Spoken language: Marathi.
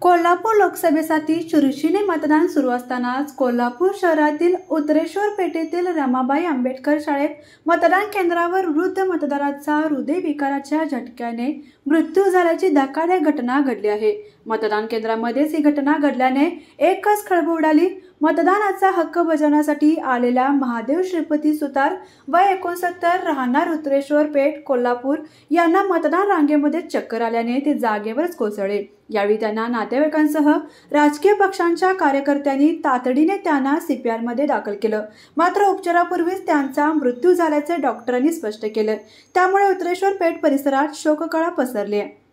कोल्हापूर लोकसभेसाठी चुरशीने मतदान सुरू असतानाच कोल्हापूर शहरातील उत्तरेश्वर पेठेतील रमाबाई आंबेडकर शाळेत मतदान केंद्रावर वृद्ध मतदाराचा हृदयविकाराच्या झटक्याने मृत्यू झाल्याची धक्कादायक घटना घडली आहे मतदान केंद्रामध्येच ही घटना घडल्याने एकच खळबळ उडाली मतदानाचा हक्क बजावण्यासाठी आलेल्या महादेव श्रीपती सुतार व एकोणसत्तर राहणार उत्तरेश्वर पेठ कोल्हापूर यांना मतदान रांगेमध्ये चक्कर आल्याने ते जागेवरच कोसळले यावेळी त्यांना नातेवाईकांसह राजकीय पक्षांच्या कार्यकर्त्यांनी तातडीने त्यांना मध्ये दाखल केलं मात्र उपचारापूर्वीच त्यांचा मृत्यू झाल्याचे डॉक्टरांनी स्पष्ट केलं त्यामुळे उत्तरेश्वर पेठ परिसरात शोककळा पसरली आहे